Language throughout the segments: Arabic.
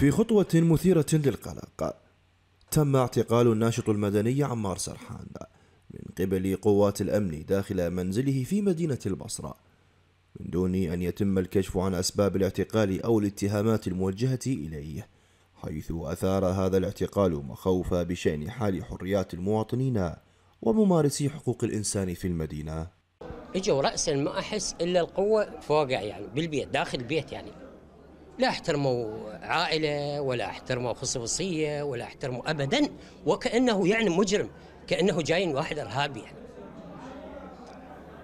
في خطوة مثيرة للقلق تم اعتقال الناشط المدني عمار سرحان من قبل قوات الأمن داخل منزله في مدينة البصرة من دون أن يتم الكشف عن أسباب الاعتقال أو الاتهامات الموجهة إليه حيث أثار هذا الاعتقال مخاوف بشأن حال حريات المواطنين وممارسي حقوق الإنسان في المدينة اجوا رأسا ما أحس إلا القوة فوق يعني بالبيت داخل البيت يعني لا احترموا عائلة ولا احترموا خصوصية ولا احترموا أبدا وكأنه يعني مجرم كأنه جاي واحد إرهابي يعني.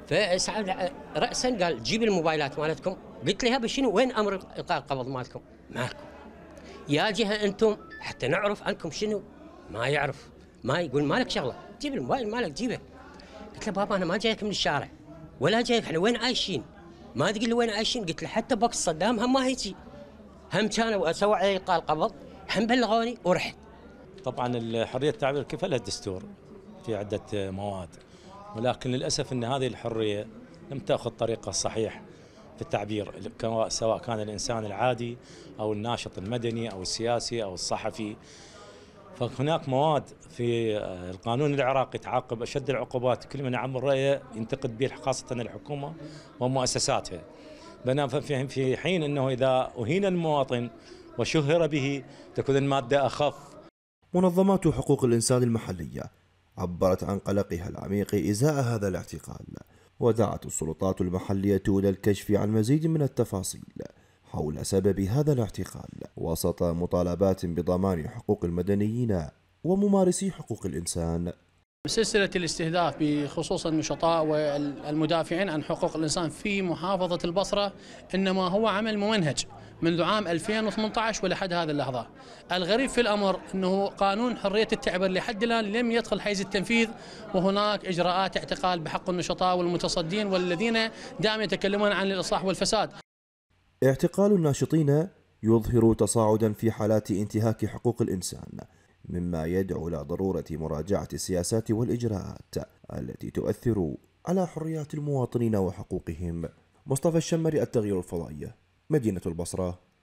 فسعد رأسا قال جيب الموبايلات مالتكم قلت لها بشنو وين أمر إلقاء القبض مالكم مالكم يا جهة أنتم حتى نعرف عنكم شنو ما يعرف ما يقول مالك شغلة جيب الموبايل مالك جيبه قلت له بابا أنا ما جايك من الشارع ولا جايك احنا وين عايشين ما تقول لي وين عايشين قلت له حتى بوكس صدام هم ما هيجي هم كانوا سووا علي قال قبض هم بلغوني ورحت طبعا حريه التعبير كيف لها الدستور في عده مواد ولكن للاسف ان هذه الحريه لم تاخذ طريقه صحيح في التعبير سواء كان الانسان العادي او الناشط المدني او السياسي او الصحفي فهناك مواد في آه، القانون العراقي تعاقب اشد العقوبات كل من عمل رايه ينتقد به خاصه الحكومه ومؤسساتها بنا في حين أنه إذا أهين المواطن وشهر به تكون المادة أخف منظمات حقوق الإنسان المحلية عبرت عن قلقها العميق إزاء هذا الاعتقال ودعت السلطات المحلية إلى الكشف عن مزيد من التفاصيل حول سبب هذا الاعتقال وسط مطالبات بضمان حقوق المدنيين وممارسي حقوق الإنسان سلسلة الاستهداف بخصوص النشطاء والمدافعين عن حقوق الإنسان في محافظة البصرة إنما هو عمل ممنهج منذ عام 2018 ولحد هذه اللحظة الغريب في الأمر أنه قانون حرية التعبير لحد الآن لم يدخل حيز التنفيذ وهناك إجراءات اعتقال بحق النشطاء والمتصدين والذين دائما يتكلمون عن الإصلاح والفساد اعتقال الناشطين يظهر تصاعدا في حالات انتهاك حقوق الإنسان مما يدعو إلى ضرورة مراجعة السياسات والإجراءات التي تؤثر على حريات المواطنين وحقوقهم مصطفى الشمري التغيير الفضائي مدينة البصرة